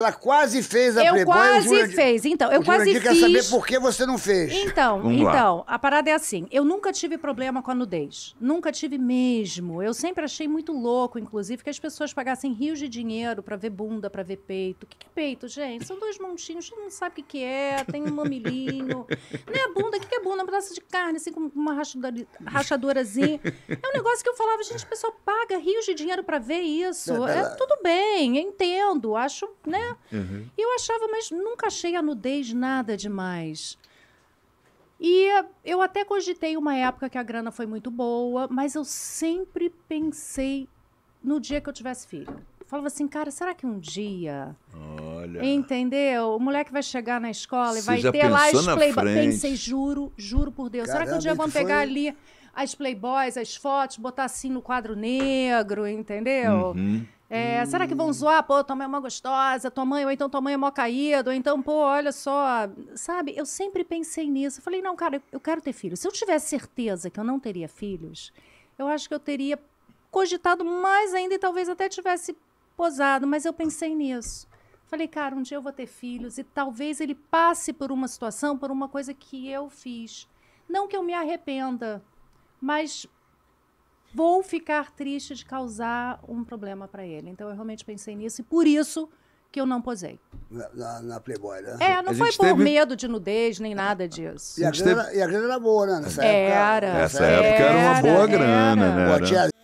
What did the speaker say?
Ela quase fez a eu Playboy. Quase Jurandir, fez, então. Eu quase fiz. quer saber por que você não fez. Então, então, a parada é assim. Eu nunca tive problema com a nudez. Nunca tive mesmo. Eu sempre achei muito louco, inclusive, que as pessoas pagassem rios de dinheiro para ver bunda, para ver peito. O que, que é peito, gente? São dois montinhos, não sabe o que, que é, tem um mamilinho. não é bunda, o que, que é bunda? É um pedaço de carne, assim, com uma rachadura, rachadorazinha. É um negócio que eu falava, gente, a pessoa paga rios de dinheiro para ver isso. É, tudo bem, entendo. Acho, né? Uhum. Eu achava, mas nunca achei a nudez nada demais. E eu até cogitei uma época que a grana foi muito boa, mas eu sempre pensei no dia que eu tivesse filho. falava assim, cara, será que um dia. Olha. Entendeu? O moleque vai chegar na escola e vai ter lá as playboys. Pensei, juro, juro por Deus. Caramba, será que um dia vão pegar foi... ali as playboys, as fotos, botar assim no quadro negro, entendeu? Uhum. É, hum. Será que vão hum. zoar? Pô, tua mãe é mó gostosa, tua mãe, ou então tua mãe é mó caída, ou então, pô, olha só. Sabe, eu sempre pensei nisso. Eu falei, não, cara, eu quero ter filhos. Se eu tivesse certeza que eu não teria filhos, eu acho que eu teria cogitado mais ainda e talvez até tivesse posado, mas eu pensei nisso. Falei, cara, um dia eu vou ter filhos e talvez ele passe por uma situação, por uma coisa que eu fiz. Não que eu me arrependa, mas vou ficar triste de causar um problema para ele. Então eu realmente pensei nisso e por isso que eu não posei. Na, na, na Playboy, né? É, não a foi por teve... medo de nudez nem nada disso. E a, grana, teve... e a grana era boa, né? Nessa era. Época, nessa era, época era uma boa era, grana, era. né? Era.